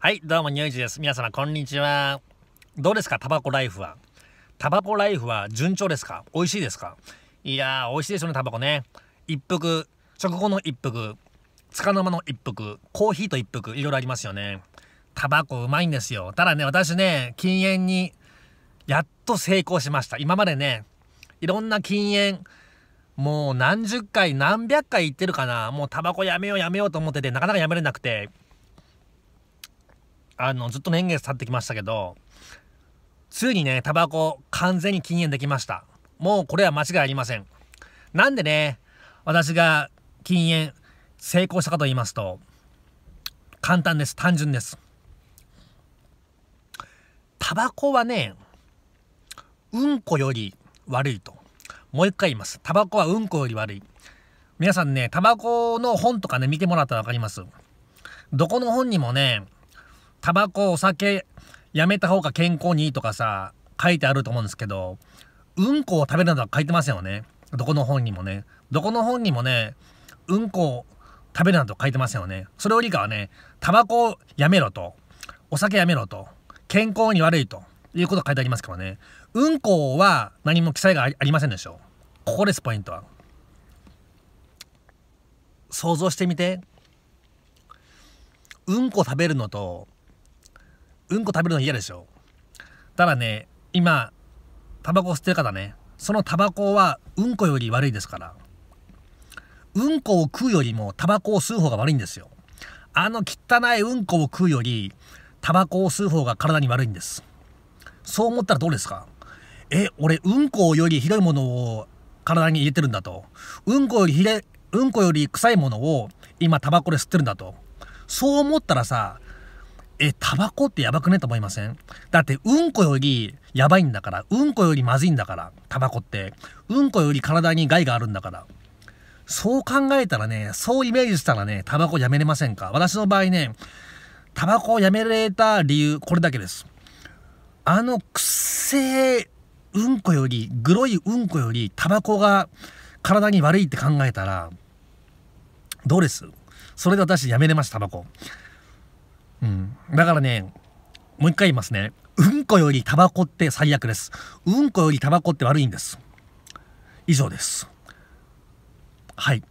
はい、どうも、においーです。皆様、こんにちは。どうですか、タバコライフは。タバコライフは順調ですか美味しいですかいやー、美味しいですよね、タバコね。一服、食後の一服、つかの間の一服、コーヒーと一服、いろいろありますよね。タバコうまいんですよ。ただね、私ね、禁煙に、やっと成功しました。今までね、いろんな禁煙、もう何十回、何百回行ってるかな。もうタバコやめようやめようと思ってて、なかなかやめれなくて。あの、ずっと年月経ってきましたけど、ついにね、タバコ完全に禁煙できました。もうこれは間違いありません。なんでね、私が禁煙成功したかと言いますと、簡単です。単純です。タバコはね、うんこより悪いと。もう一回言います。タバコはうんこより悪い。皆さんね、タバコの本とかね、見てもらったら分かります。どこの本にもね、タバコ、お酒、やめた方が健康にいいとかさ、書いてあると思うんですけど、うんこを食べるなは書いてませんよね。どこの本にもね。どこの本にもね、うんこを食べるなど書いてませんよね。それよりかはね、タバコをやめろと、お酒やめろと、健康に悪いということ書いてありますからね。うんこは何も記載がありませんでしょう。ここです、ポイントは。想像してみて。うんこ食べるのと、うんこ食べるの嫌でしょただね今タバコ吸ってる方ねそのタバコはうんこより悪いですからうんこを食うよりもタバコを吸う方が悪いんですよあの汚いうんこを食うよりタバコを吸う方が体に悪いんですそう思ったらどうですかえ俺うんこよりひどいものを体に入れてるんだとうんこよりひれうんこより臭いものを今タバコで吸ってるんだとそう思ったらさえ、タバコってやばくねと思いませんだって、うんこよりやばいんだから、うんこよりまずいんだから、タバコって。うんこより体に害があるんだから。そう考えたらね、そうイメージしたらね、タバコやめれませんか私の場合ね、タバコをやめれた理由、これだけです。あの、くせえ、うんこより、グロいうんこより、タバコが体に悪いって考えたら、どうですそれで私やめれました、タバコ。うん、だからねもう一回言いますねうんこよりタバコって最悪ですうんこよりタバコって悪いんです以上ですはい